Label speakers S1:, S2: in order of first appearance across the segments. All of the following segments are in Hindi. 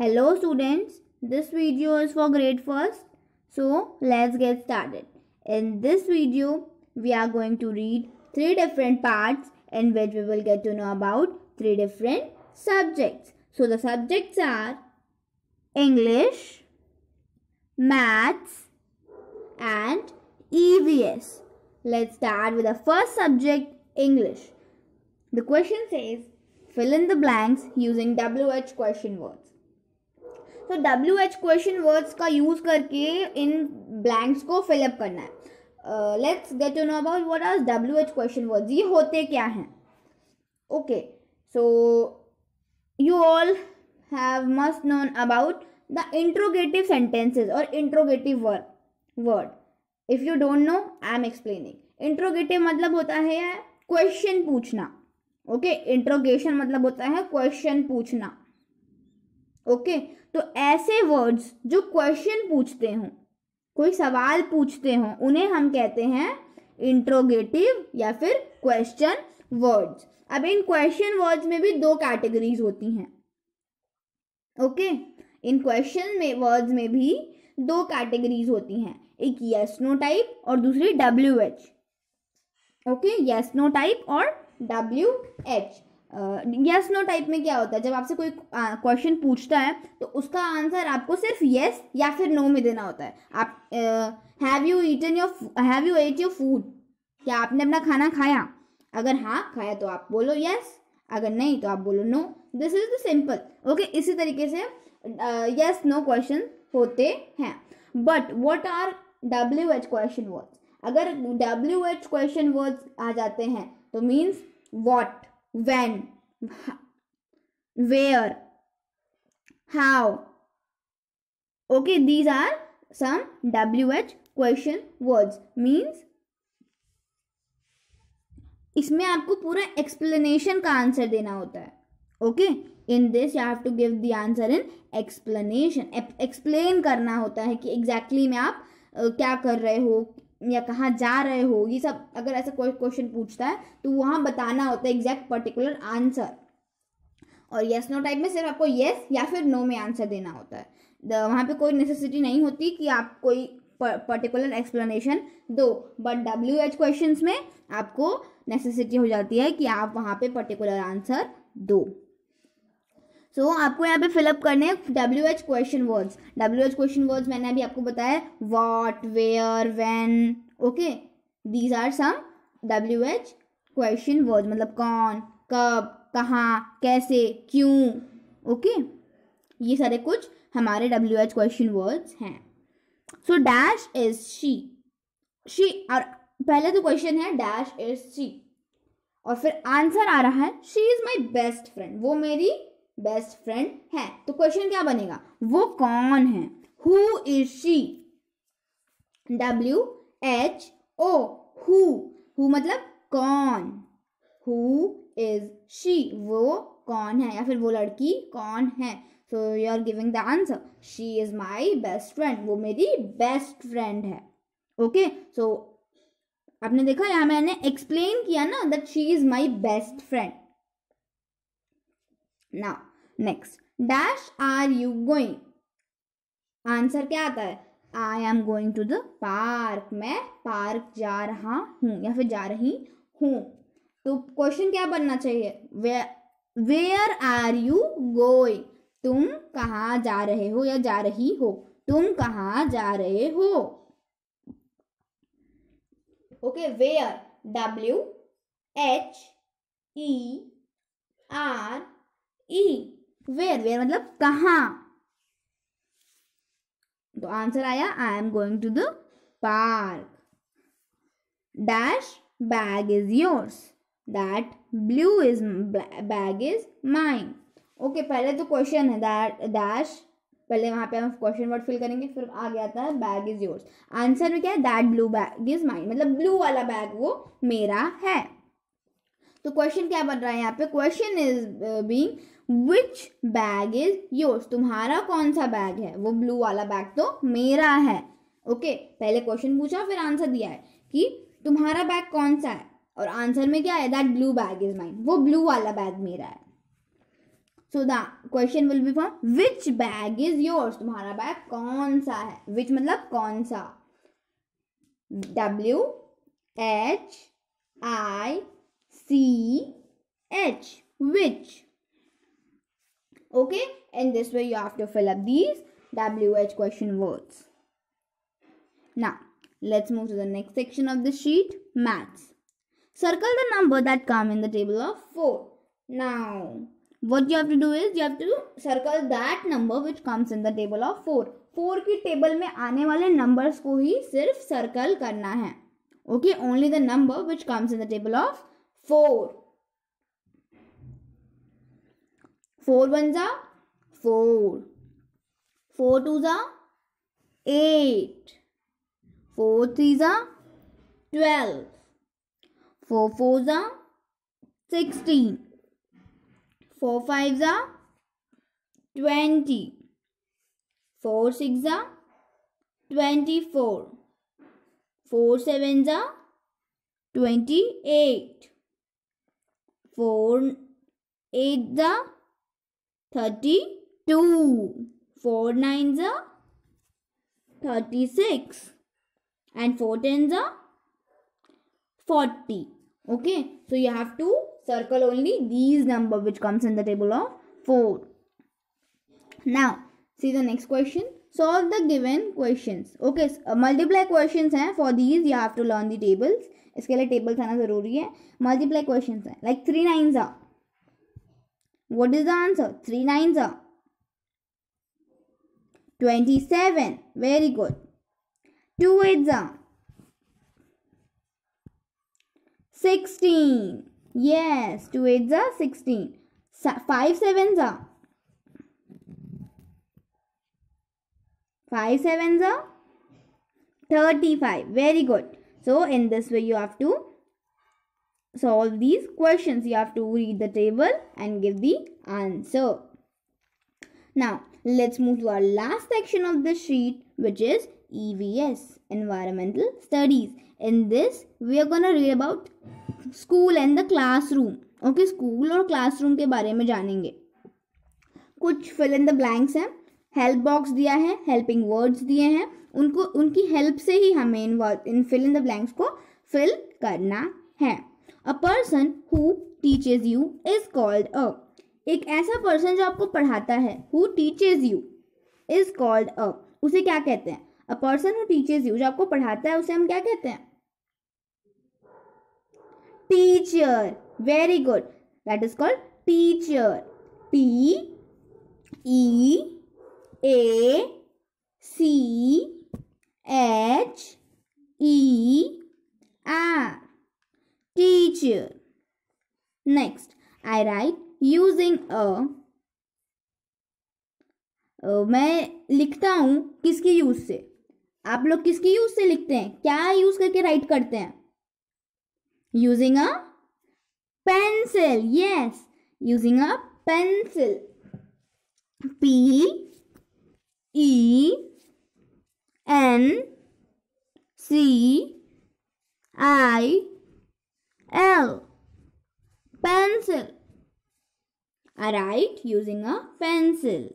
S1: Hello students, this video is for grade 1st. So let's get started. In this video, we are going to read 3 different parts in which we will get to know about 3 different subjects. So the subjects are English, Maths and EVS. Let's start with the first subject, English. The question says, fill in the blanks using WH question words. तो डब्ल्यू एच क्वेश्चन वर्ड्स का यूज़ करके इन ब्लैंक्स को फिलअप करना है let's get to know about what are W H question words ये होते क्या हैं okay so you all have must known about the interrogative sentences और interrogative word word if you don't know I am explaining interrogative मतलब होता है क्वेश्चन पूछना ओके okay? इंट्रोगेशन मतलब होता है क्वेश्चन पूछना ओके तो ऐसे वर्ड्स जो क्वेश्चन पूछते हों कोई सवाल पूछते हों उन्हें हम कहते हैं इंट्रोगेटिव या फिर क्वेश्चन वर्ड्स अब इन क्वेश्चन वर्ड्स में भी दो कैटेगरीज होती हैं ओके इन क्वेश्चन में वर्ड्स में भी दो कैटेगरीज होती हैं एक यस नो टाइप और दूसरी W H okay yes no type और W H yes no type में क्या होता है जब आपसे कोई क्वेश्चन पूछता है तो उसका आंसर आपको सिर्फ यस yes या फिर नो no में देना होता है आप have you eaten your have you ate your food क्या आपने अपना खाना खाया अगर हाँ खाया तो आप बोलो यस yes, अगर नहीं तो आप बोलो no this is the simple okay इसी तरीके से यस नो क्वेश्चन होते हैं but what are W H question words अगर डब्ल्यू एच क्वेश्चन वर्ड्स आ जाते हैं तो means what when, where, how. Okay, these are some WH question words means इसमें आपको पूरा एक्सप्लेनेशन का आंसर देना होता है okay in this you have to give the answer in explanation explain करना होता है कि एग्जैक्टली exactly में आप uh, क्या कर रहे हो या कहाँ जा रहे हो ये सब अगर ऐसा कोई क्वेश्चन पूछता है तो वहाँ बताना होता है एग्जैक्ट पर्टिकुलर आंसर और येस नो टाइप में सिर्फ आपको येस या फिर नो में आंसर देना होता है वहाँ पे कोई नेसेसिटी नहीं होती कि आप कोई पर्टिकुलर एक्सप्लेनेशन दो बट डब्ल्यू एच क्वेश्चन में आपको नेसेसिटी हो जाती है कि आप वहाँ पे पर्टिकुलर आंसर दो सो so, आपको यहाँ पे फिलअप करने हैं W H question words W H question words मैंने अभी आपको बताया what where when okay these are some W H question words मतलब कौन कब कहाँ कैसे क्यों ओके okay? ये सारे कुछ हमारे डब्ल्यू एच क्वेश्चन वर्ड्स हैं so dash is she she और पहले तो क्वेश्चन है डैश इज शी और फिर आंसर आ रहा है she is my best friend वो मेरी बेस्ट फ्रेंड है तो क्वेश्चन क्या बनेगा वो कौन है who is she W H O who who मतलब कौन हु इज शी वो कौन है या फिर वो लड़की कौन है so you are giving the answer she is my best friend वो मेरी बेस्ट फ्रेंड है ओके सो आपने देखा यहां मैंने एक्सप्लेन किया ना that she is my best friend ना next dash are you going answer क्या आता है I am going to the park मैं पार्क जा रहा हूँ या फिर जा रही हूँ तो क्वेश्चन क्या बनना चाहिए वेयर आर यू गोइंग तुम कहाँ जा रहे हो या जा रही हो तुम कहाँ जा रहे हो okay where W H E R E where where मतलब कहा तो आंसर आया I am going to the park dash bag is yours that blue is bag is mine okay पहले तो क्वेश्चन है डैश पहले वहां पे हम क्वेश्चन वर्ड फिल करेंगे फिर आगे आता है बैग इज योर्स आंसर में क्या है that blue bag is mine मतलब ब्लू वाला बैग वो मेरा है तो क्वेश्चन क्या बन रहा है यहाँ पे question is being which bag is yours तुम्हारा कौन सा बैग है वो ब्लू वाला बैग तो मेरा है ओके okay, पहले क्वेश्चन पूछा फिर आंसर दिया है कि तुम्हारा बैग कौन सा है और आंसर में क्या है that blue bag is mine वो ब्लू वाला बैग मेरा है so the question will be for which bag is yours तुम्हारा बैग कौन सा है विच मतलब कौन सा W H I C H which okay in this way you have to fill up these wh question words now let's move to the next section of the sheet maths circle the number that come in the table of 4 now what you have to do is you have to circle that number which comes in the table of 4 4 ki table mein aane wale numbers ko hi sirf circle karna hai okay only the number which comes in the table of 4 ones are 4. 4 twos are 8. 4 threes are 12. 4 fours are 16. 4 fives are 20. 4 sixes are 24. 4 sevens are 28. 4 eights are 32. 4 nines are 36 and 4 tens are 40. Okay, so you have to circle only these number which comes in the table of 4. Now, see the next question. Solve the given questions. Okay, so, uh, multiply questions hai. Eh? For these, you have to learn the tables. इसके tables टेबल आना hai. Multiply questions question eh? like like three what is the answer? 3 nines are 27. Very good. 2 eights are 16. Yes, 2 eights are 16. 5 sevens are 5 sevens are 35. Very good. So, in this way you have to so all these questions you have to read the table and give the answer now let's move to our last section of the sheet which is EVS environmental studies in this we are going to read about school and the classroom okay school or classroom ke bare mein janenge kuch fill in the blanks hain help box diya hai helping words diye hain unko unki help se hi hame in fill in the blanks ko fill karna hai a person who teaches you is called a एक ऐसा पर्सन जो आपको पढ़ाता है who teaches you is called a उसे क्या कहते हैं a person who teaches you जो आपको पढ़ाता है उसे हम क्या कहते हैं teacher very good that is called teacher T E A C H E chair. Next, I write using a मैं लिखता हूँ किसकी यूज़ से आप लोग किसकी यूज़ से लिखते हैं क्या यूज़ करके राइट करते हैं using a pencil yes using a pencil P E N C I L. Pencil. I write using a pencil.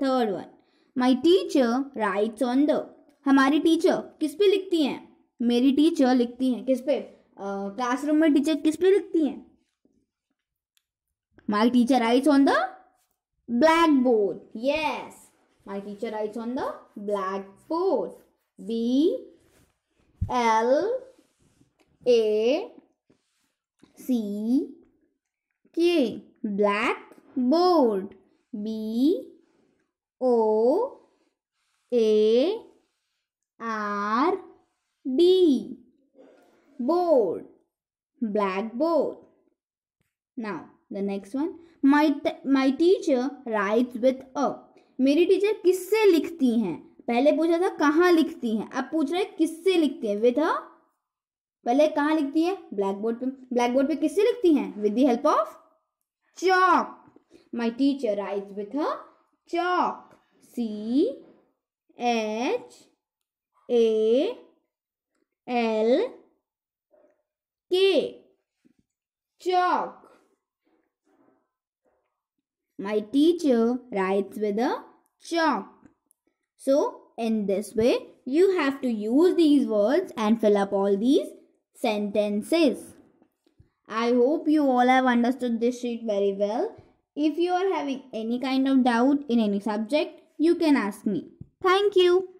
S1: Third one. My teacher writes on the. हमारी टीचर किस पे लिखती हैं मेरी टीचर लिखती हैं किस पे क्लासरूम में टीचर किस पे लिखती हैं my teacher writes on the blackboard yes my teacher writes on the blackboard B L A C K blackboard B O A R D board blackboard now the next one my my teacher write with a मेरी टीचर किससे लिखती हैं पहले पूछा था कहाँ लिखती हैं अब पूछ रहे हैं किससे लिखती हैं विथ अ पहले कहा लिखती है ब्लैक बोर्ड पे ब्लैक बोर्ड पे किससे लिखती है with the help of chalk my teacher write with a chalk C H A L K chalk my teacher write with a chalk so in this way you have to use these words and fill up all these sentences. I hope you all have understood this sheet very well. If you are having any kind of doubt in any subject, you can ask me. Thank you.